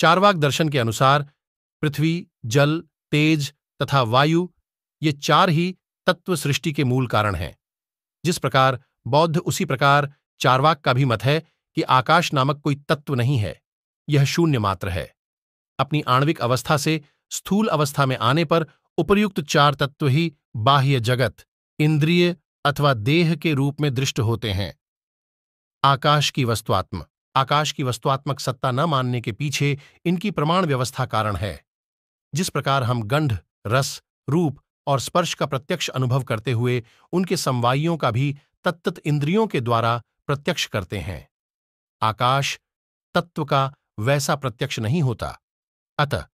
चारवाक दर्शन के अनुसार पृथ्वी जल तेज तथा वायु ये चार ही तत्व सृष्टि के मूल कारण हैं जिस प्रकार बौद्ध उसी प्रकार चारवाक का भी मत है कि आकाश नामक कोई तत्व नहीं है यह शून्य मात्र है अपनी आणविक अवस्था से स्थूल अवस्था में आने पर उपर्युक्त चार तत्व ही बाह्य जगत इंद्रिय अथवा देह के रूप में दृष्ट होते हैं आकाश की वस्तुआत्म आकाश की वस्तुआत्मक सत्ता न मानने के पीछे इनकी प्रमाण व्यवस्था कारण है जिस प्रकार हम गंध रस रूप और स्पर्श का प्रत्यक्ष अनुभव करते हुए उनके समवाइयों का भी तत्त इंद्रियों के द्वारा प्रत्यक्ष करते हैं आकाश तत्व का वैसा प्रत्यक्ष नहीं होता अतः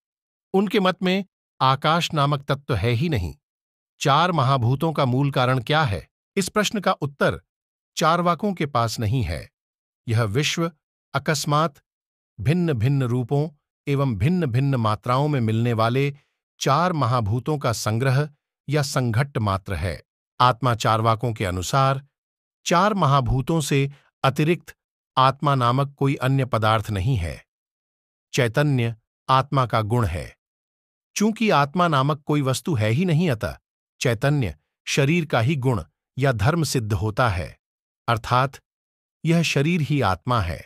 उनके मत में आकाश नामक तत्व है ही नहीं चार महाभूतों का मूल कारण क्या है इस प्रश्न का उत्तर चारवाकों के पास नहीं है यह विश्व अकस्मात भिन्न भिन्न रूपों एवं भिन्न भिन्न मात्राओं में मिलने वाले चार महाभूतों का संग्रह या संघट्ट मात्र है आत्मा चारवाकों के अनुसार चार महाभूतों से अतिरिक्त आत्मा नामक कोई अन्य पदार्थ नहीं है चैतन्य आत्मा का गुण है चूंकि आत्मा नामक कोई वस्तु है ही नहीं अतः चैतन्य शरीर का ही गुण या धर्म सिद्ध होता है अर्थात यह शरीर ही आत्मा है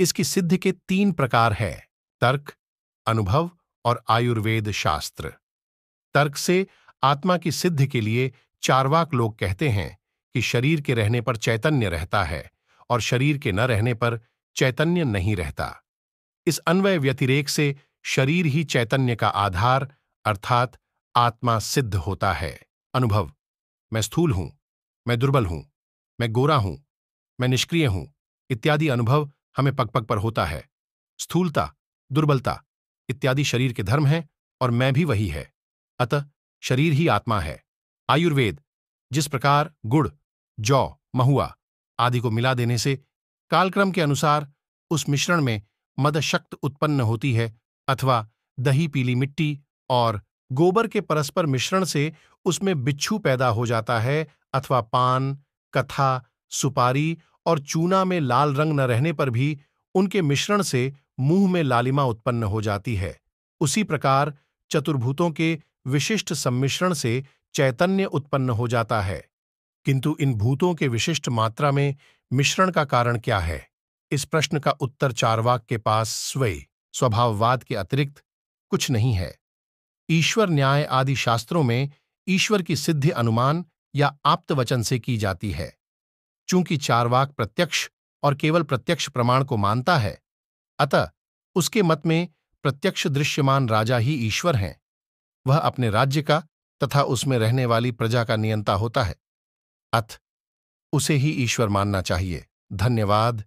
इसकी सिद्धि के तीन प्रकार हैं तर्क अनुभव और आयुर्वेद शास्त्र तर्क से आत्मा की सिद्धि के लिए चारवाक लोग कहते हैं कि शरीर के रहने पर चैतन्य रहता है और शरीर के न रहने पर चैतन्य नहीं रहता इस अन्वय व्यतिरेक से शरीर ही चैतन्य का आधार अर्थात आत्मा सिद्ध होता है अनुभव मैं स्थूल हूं मैं दुर्बल हूं मैं गोरा हूं मैं निष्क्रिय हूं इत्यादि अनुभव हमें पग पग पर होता है स्थूलता दुर्बलता इत्यादि शरीर के धर्म हैं और मैं भी वही है अतः शरीर ही आत्मा है आयुर्वेद जिस प्रकार गुड़ जौ महुआ आदि को मिला देने से कालक्रम के अनुसार उस मिश्रण में मदशक्त उत्पन्न होती है अथवा दही पीली मिट्टी और गोबर के परस्पर मिश्रण से उसमें बिच्छू पैदा हो जाता है अथवा पान कथा सुपारी और चूना में लाल रंग न रहने पर भी उनके मिश्रण से मुंह में लालिमा उत्पन्न हो जाती है उसी प्रकार चतुर्भूतों के विशिष्ट सम्मिश्रण से चैतन्य उत्पन्न हो जाता है किंतु इन भूतों के विशिष्ट मात्रा में मिश्रण का कारण क्या है इस प्रश्न का उत्तर चारवाक के पास स्वय स्वभाववाद के अतिरिक्त कुछ नहीं है ईश्वर न्याय आदि शास्त्रों में ईश्वर की सिद्धि अनुमान या आप्तवचन से की जाती है चूंकि चारवाक प्रत्यक्ष और केवल प्रत्यक्ष प्रमाण को मानता है अतः उसके मत में प्रत्यक्ष दृश्यमान राजा ही ईश्वर हैं वह अपने राज्य का तथा उसमें रहने वाली प्रजा का नियंता होता है अथ उसे ही ईश्वर मानना चाहिए धन्यवाद